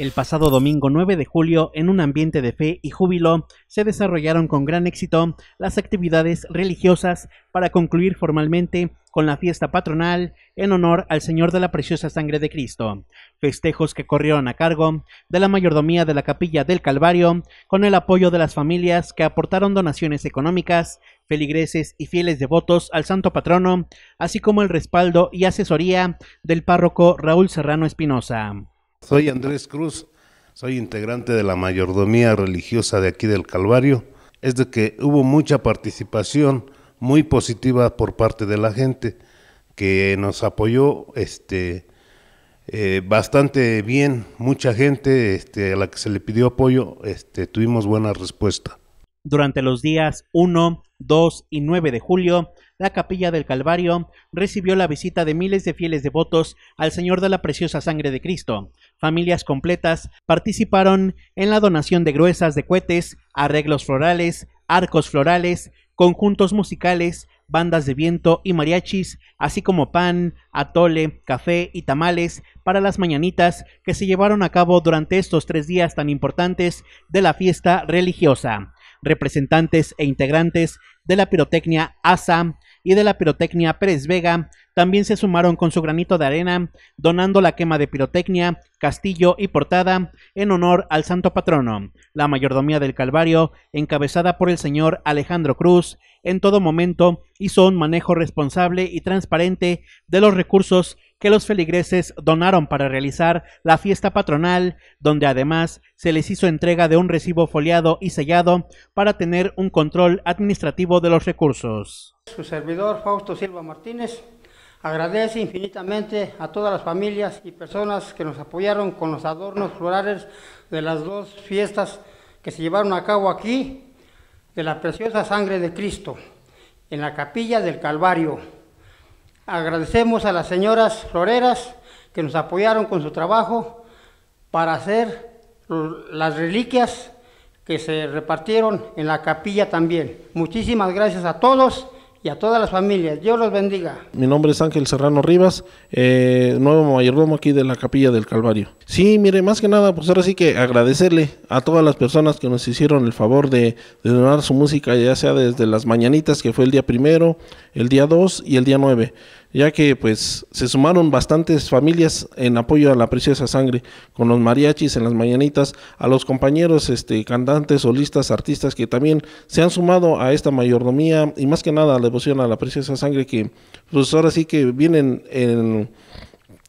El pasado domingo 9 de julio, en un ambiente de fe y júbilo, se desarrollaron con gran éxito las actividades religiosas para concluir formalmente con la fiesta patronal en honor al Señor de la Preciosa Sangre de Cristo, festejos que corrieron a cargo de la mayordomía de la Capilla del Calvario, con el apoyo de las familias que aportaron donaciones económicas, feligreses y fieles devotos al Santo Patrono, así como el respaldo y asesoría del párroco Raúl Serrano Espinosa. Soy Andrés Cruz, soy integrante de la mayordomía religiosa de aquí del Calvario. Es de que hubo mucha participación muy positiva por parte de la gente que nos apoyó este, eh, bastante bien, mucha gente este, a la que se le pidió apoyo, este, tuvimos buena respuesta. Durante los días 1, 2 y 9 de julio, la capilla del Calvario recibió la visita de miles de fieles devotos al Señor de la Preciosa Sangre de Cristo. Familias completas participaron en la donación de gruesas de cohetes, arreglos florales, arcos florales, conjuntos musicales, bandas de viento y mariachis, así como pan, atole, café y tamales para las mañanitas que se llevaron a cabo durante estos tres días tan importantes de la fiesta religiosa representantes e integrantes de la pirotecnia ASA y de la pirotecnia Pérez Vega también se sumaron con su granito de arena, donando la quema de pirotecnia, castillo y portada en honor al santo patrono. La mayordomía del Calvario, encabezada por el señor Alejandro Cruz, en todo momento hizo un manejo responsable y transparente de los recursos que los feligreses donaron para realizar la fiesta patronal, donde además se les hizo entrega de un recibo foliado y sellado para tener un control administrativo de los recursos. Su servidor Fausto Silva Martínez agradece infinitamente a todas las familias y personas que nos apoyaron con los adornos florales de las dos fiestas que se llevaron a cabo aquí de la preciosa sangre de Cristo en la capilla del Calvario Agradecemos a las señoras floreras que nos apoyaron con su trabajo para hacer las reliquias que se repartieron en la capilla también. Muchísimas gracias a todos y a todas las familias. Dios los bendiga. Mi nombre es Ángel Serrano Rivas, eh, nuevo mayordomo aquí de la Capilla del Calvario. Sí, mire, más que nada, pues ahora sí que agradecerle a todas las personas que nos hicieron el favor de, donar su música, ya sea desde las mañanitas, que fue el día primero, el día 2 y el día 9 ya que pues se sumaron bastantes familias en apoyo a la preciosa sangre, con los mariachis en las mañanitas, a los compañeros este, cantantes, solistas, artistas que también se han sumado a esta mayordomía y más que nada a la devoción a la preciosa sangre que pues ahora sí que vienen en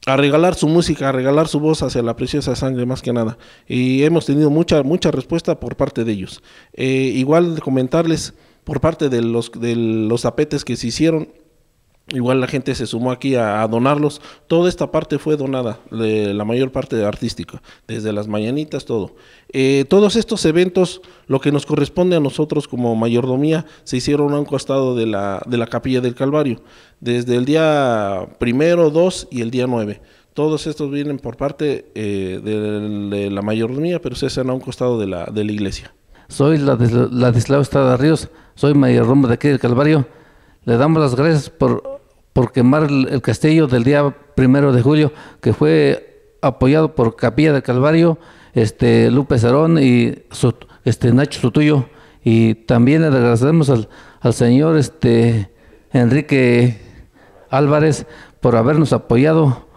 a regalar su música, a regalar su voz hacia la preciosa sangre más que nada. Y hemos tenido mucha, mucha respuesta por parte de ellos. Eh, igual comentarles por parte de los, de los tapetes que se hicieron, Igual la gente se sumó aquí a, donarlos. Toda esta parte fue donada, la mayor parte artística, desde las mañanitas, todo. Eh, todos estos eventos, lo que nos corresponde a nosotros como mayordomía, se hicieron a un costado de la, de la capilla del Calvario, desde el día primero, dos y el día nueve. Todos estos vienen por parte eh, de, la mayordomía, pero se hacen a un costado de la, de la iglesia. Soy Ladislao Estrada Ríos, soy mayordomo de aquí del Calvario. Le damos las gracias por por quemar el castillo del día primero de julio, que fue apoyado por Capilla de Calvario, este Lupe Cerón y este Nacho Sutuyo. Y también le agradecemos al, señor este Enrique Álvarez por habernos apoyado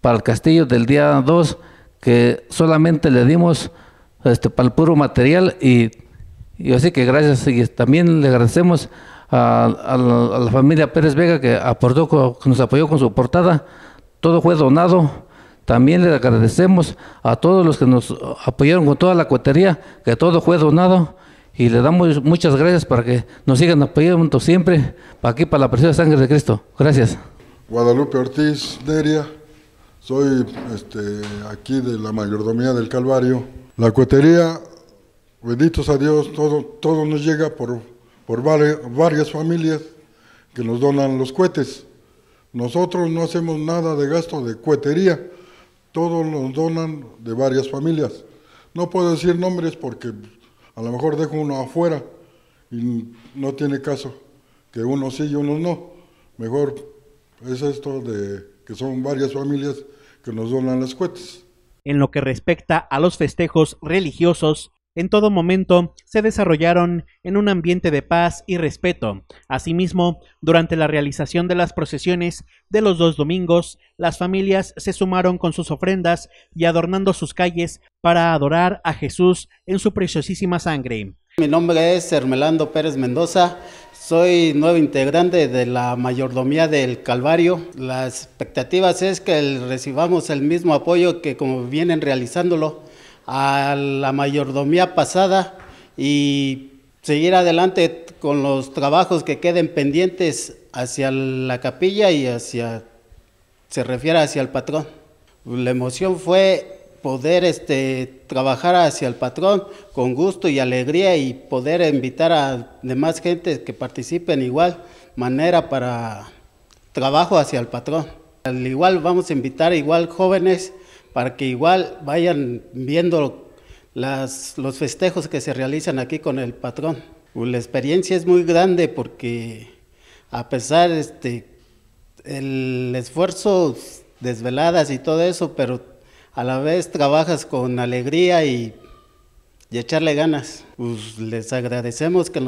para el castillo del día 2, que solamente le dimos este, para el puro material y, y así que gracias y también le agradecemos a, la, familia Pérez Vega que aportó, que nos apoyó con su portada. Todo fue donado. También le agradecemos a todos los que nos apoyaron con toda la cuetería, que todo fue donado. Y le damos muchas gracias para que nos sigan apoyando siempre, para aquí, para la preciosa sangre de Cristo. Gracias. Guadalupe Ortiz, Deria. Soy este, aquí de la mayordomía del Calvario. La cuetería, benditos a Dios, todo, todo nos llega por por varias familias que nos donan los cohetes. Nosotros no hacemos nada de gasto de cohetería, todos nos donan de varias familias. No puedo decir nombres porque a lo mejor dejo uno afuera y no tiene caso que uno sí y uno no. Mejor es esto de que son varias familias que nos donan los cohetes. En lo que respecta a los festejos religiosos, en todo momento se desarrollaron en un ambiente de paz y respeto. Asimismo, durante la realización de las procesiones de los dos domingos, las familias se sumaron con sus ofrendas y adornando sus calles para adorar a Jesús en su preciosísima sangre. Mi nombre es Hermelando Pérez Mendoza, soy nuevo integrante de la mayordomía del Calvario. Las expectativas es que recibamos el mismo apoyo que como vienen realizándolo a la mayordomía pasada y seguir adelante con los trabajos que queden pendientes hacia la capilla y hacia, se refiere hacia el patrón. La emoción fue poder este, trabajar hacia el patrón con gusto y alegría y poder invitar a demás gente que participen igual manera para trabajo hacia el patrón. Al igual vamos a invitar igual jóvenes para que igual vayan viendo los festejos que se realizan aquí con el patrón. La experiencia es muy grande porque a pesar este el esfuerzo, desveladas y todo eso, pero a la vez trabajas con alegría y, echarle ganas. Pues, les agradecemos que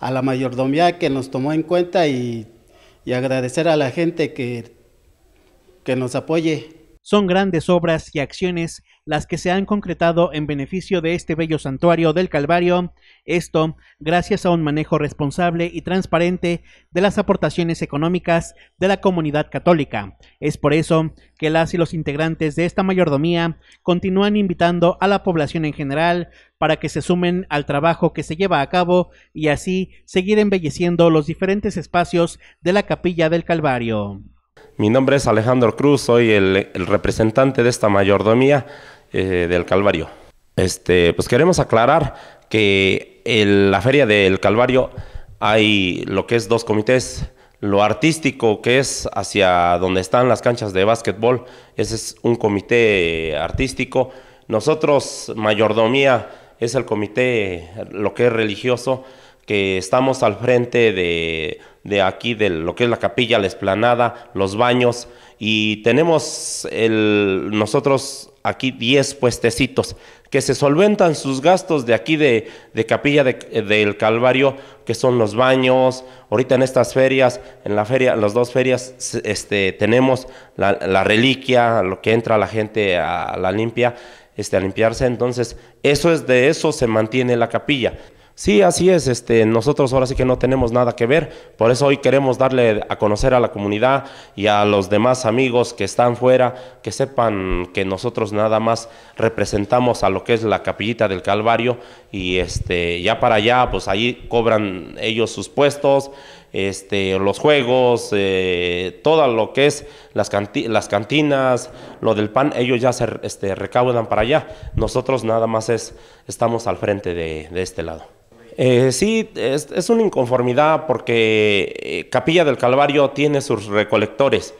a la mayordomía que nos tomó en cuenta y, agradecer a la gente que, que nos apoye. Son grandes obras y acciones las que se han concretado en beneficio de este bello santuario del Calvario, esto gracias a un manejo responsable y transparente de las aportaciones económicas de la comunidad católica. Es por eso que las y los integrantes de esta mayordomía continúan invitando a la población en general para que se sumen al trabajo que se lleva a cabo y así seguir embelleciendo los diferentes espacios de la capilla del Calvario. Mi nombre es Alejandro Cruz, soy el, representante de esta mayordomía eh, del Calvario. Este, pues queremos aclarar que en la Feria del Calvario hay lo que es dos comités. Lo artístico que es hacia donde están las canchas de básquetbol, ese es un comité artístico. Nosotros, mayordomía, es el comité, lo que es religioso, que estamos al frente de de aquí, de lo que es la capilla, la esplanada, los baños. Y tenemos el, nosotros aquí 10 puestecitos que se solventan sus gastos de aquí de, Capilla del de, Calvario, que son los baños. Ahorita en estas ferias, en la feria, las dos ferias, este, tenemos la, reliquia, lo que entra la gente a, a la limpia, este, a limpiarse. Entonces, eso es de eso se mantiene la capilla. Sí, así es. Este, nosotros ahora sí que no tenemos nada que ver. Por eso hoy queremos darle a conocer a la comunidad y a los demás amigos que están fuera, que sepan que nosotros nada más representamos a lo que es la capillita del Calvario y este, ya para allá, pues ahí cobran ellos sus puestos, este, los juegos, eh, todo lo que es las, cantinas, lo del pan, ellos ya se este, recaudan para allá. Nosotros nada más es, estamos al frente de este lado. Eh, sí, es, es, una inconformidad porque eh, Capilla del Calvario tiene sus recolectores.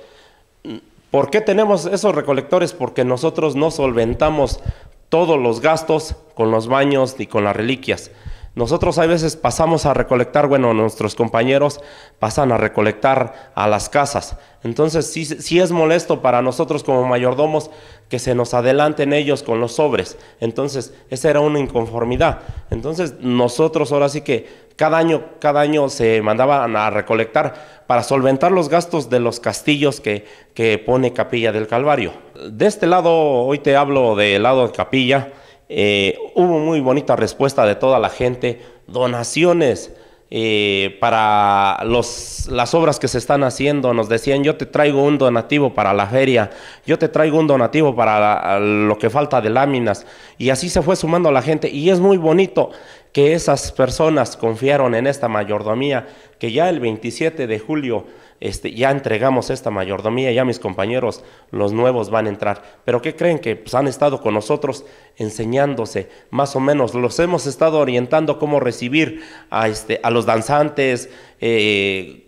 ¿Por qué tenemos esos recolectores? Porque nosotros no solventamos todos los gastos con los baños y con las reliquias. Nosotros a veces pasamos a recolectar, bueno, nuestros compañeros pasan a recolectar a las casas. Entonces sí, sí, es molesto para nosotros como mayordomos que se nos adelanten ellos con los sobres. Entonces esa era una inconformidad. Entonces nosotros ahora sí que cada año, cada año se mandaban a recolectar para solventar los gastos de los castillos que, que pone Capilla del Calvario. De este lado, hoy te hablo del lado de Capilla eh, hubo muy bonita respuesta de toda la gente, donaciones eh, para las obras que se están haciendo. Nos decían, yo te traigo un donativo para la feria, yo te traigo un donativo para lo que falta de láminas. Y así se fue sumando la gente y es muy bonito que esas personas confiaron en esta mayordomía, que ya el 27 de julio este, ya entregamos esta mayordomía, ya mis compañeros, los nuevos van a entrar. Pero ¿qué creen que pues, han estado con nosotros enseñándose? Más o menos los hemos estado orientando cómo recibir a, este, a los danzantes, eh,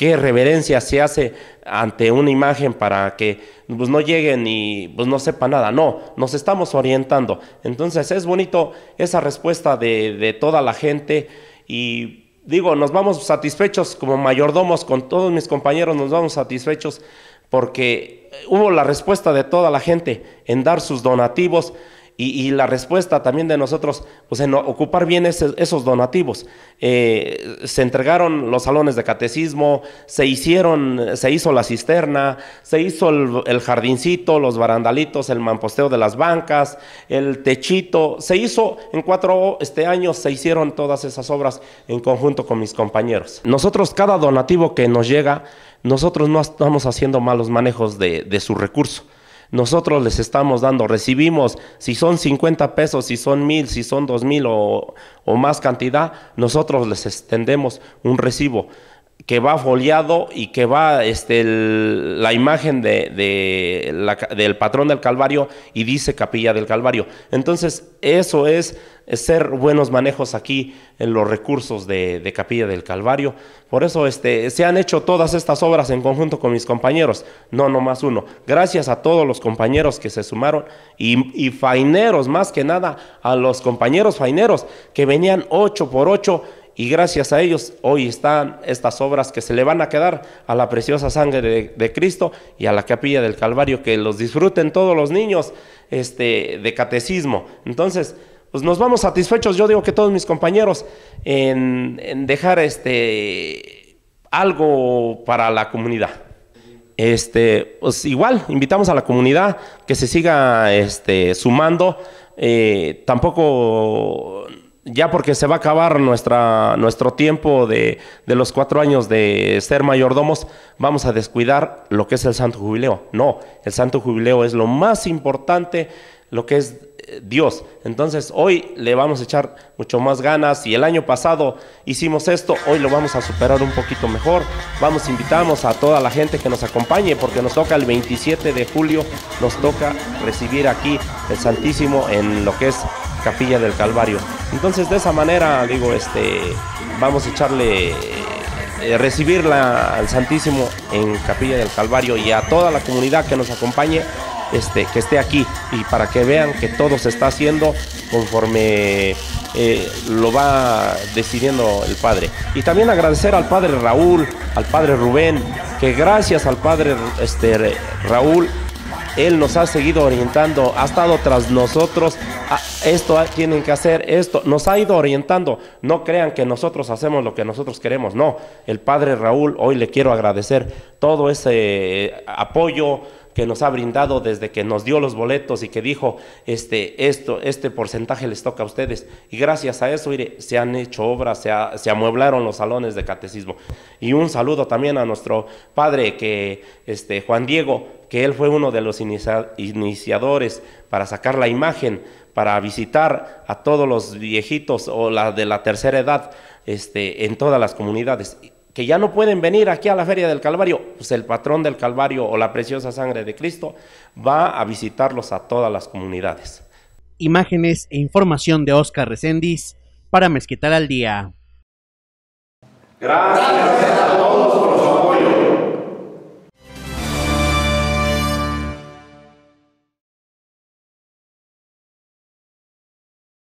qué reverencia se hace ante una imagen para que pues, no lleguen y pues, no sepa nada. No, nos estamos orientando. Entonces es bonito esa respuesta de, de toda la gente y digo, nos vamos satisfechos como mayordomos, con todos mis compañeros nos vamos satisfechos porque hubo la respuesta de toda la gente en dar sus donativos, y, la respuesta también de nosotros, pues en ocupar bien esos donativos. Eh, se entregaron los salones de catecismo, se hicieron, se hizo la cisterna, se hizo el, jardincito, los barandalitos, el mamposteo de las bancas, el techito. Se hizo en cuatro este años, se hicieron todas esas obras en conjunto con mis compañeros. Nosotros, cada donativo que nos llega, nosotros no estamos haciendo malos manejos de su recurso nosotros les estamos dando, recibimos, si son 50 pesos, si son mil, si son dos mil o, o más cantidad, nosotros les extendemos un recibo que va foliado y que va este, la imagen de, de la, del patrón del Calvario y dice capilla del Calvario. Entonces, eso es, ser buenos manejos aquí en los recursos de, capilla del Calvario. Por eso este, se han hecho todas estas obras en conjunto con mis compañeros, no nomás uno. Gracias a todos los compañeros que se sumaron y, y faineros, más que nada a los compañeros faineros que venían ocho por ocho y gracias a ellos hoy están estas obras que se le van a quedar a la preciosa sangre de, Cristo y a la capilla del Calvario, que los disfruten todos los niños este, de catecismo. Entonces, pues nos vamos satisfechos, yo digo que todos mis compañeros, en, dejar este, algo para la comunidad. Este, pues igual, invitamos a la comunidad que se siga este, sumando. Eh, tampoco ya porque se va a acabar nuestra, nuestro tiempo de, de, los cuatro años de ser mayordomos, vamos a descuidar lo que es el santo jubileo. No, el santo jubileo es lo más importante, lo que es eh, Dios. Entonces hoy le vamos a echar mucho más ganas y el año pasado hicimos esto, hoy lo vamos a superar un poquito mejor. Vamos, invitamos a toda la gente que nos acompañe porque nos toca el 27 de julio, nos toca recibir aquí el Santísimo en lo que es Capilla del Calvario. Entonces de esa manera, digo, este, vamos a echarle, eh, recibirla al Santísimo en Capilla del Calvario y a toda la comunidad que nos acompañe, este, que esté aquí y para que vean que todo se está haciendo conforme eh, lo va decidiendo el Padre. Y también agradecer al Padre Raúl, al Padre Rubén, que gracias al Padre este, Raúl él nos ha seguido orientando, ha estado tras nosotros. Ah, esto ah, tienen que hacer, esto nos ha ido orientando. No crean que nosotros hacemos lo que nosotros queremos. No, el padre Raúl, hoy le quiero agradecer todo ese eh, apoyo, que nos ha brindado desde que nos dio los boletos y que dijo, este, esto, este porcentaje les toca a ustedes. Y gracias a eso, se han hecho obras, se, amueblaron los salones de catecismo. Y un saludo también a nuestro padre, que, este, Juan Diego, que él fue uno de los iniciadores para sacar la imagen, para visitar a todos los viejitos o la de la tercera edad este, en todas las comunidades que ya no pueden venir aquí a la Feria del Calvario, pues el patrón del Calvario o la preciosa sangre de Cristo va a visitarlos a todas las comunidades. Imágenes e información de Oscar Recendis para mezquitar al Día. Gracias.